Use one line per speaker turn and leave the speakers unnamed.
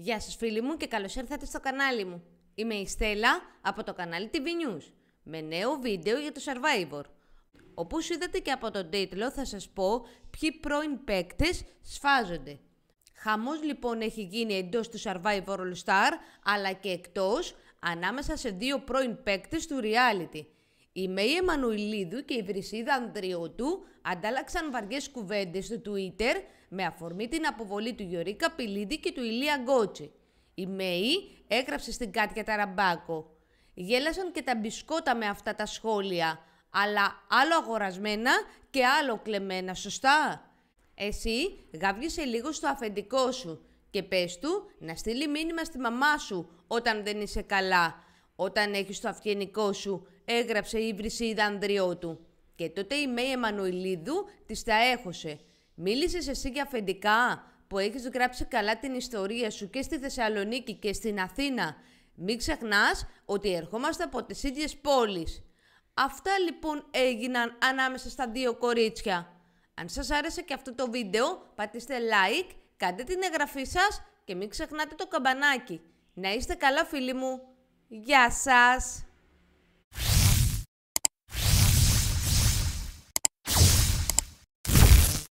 Γεια σας φίλοι μου και καλώς ήρθατε στο κανάλι μου. Είμαι η Στέλλα από το κανάλι TV News με νέο βίντεο για το Survivor. Όπως είδατε και από τον τίτλο θα σας πω ποιοι πρώην παίκτες σφάζονται. Χαμός λοιπόν έχει γίνει εντός του Survivor All Star αλλά και εκτός ανάμεσα σε δύο πρώην παίκτες του reality. Η Μέη Εμμανουηλίδου και η Βρυσίδα Ανδριωτού αντάλλαξαν βαριές κουβέντες στο Twitter με αφορμή την αποβολή του Γιωρίκα Καπηλίδη και του Ηλία Γκότσι. Η Μέη έγραψε στην Κάτια Ταραμπάκο. Γέλασαν και τα μπισκότα με αυτά τα σχόλια, αλλά άλλο αγορασμένα και άλλο κλεμμένα, σωστά. Εσύ γάβγισε λίγο στο αφεντικό σου και πες του να στείλει μήνυμα στη μαμά σου όταν δεν είσαι καλά, όταν έχεις το αυγενικό σου έγραψε η βρυσίδα του Και τότε η Μέη Εμμανουηλίδου της τα έχωσε. Μίλησες εσύ για αφεντικά που έχεις γράψει καλά την ιστορία σου και στη Θεσσαλονίκη και στην Αθήνα. Μην ξεχνάς ότι ερχόμαστε από τις ίδιες πόλεις. Αυτά λοιπόν έγιναν ανάμεσα στα δύο κορίτσια. Αν σας άρεσε και αυτό το βίντεο, πατήστε like, κάντε την εγγραφή σας και μην ξεχνάτε το καμπανάκι. Να είστε καλά φίλοι μου. Γεια σας!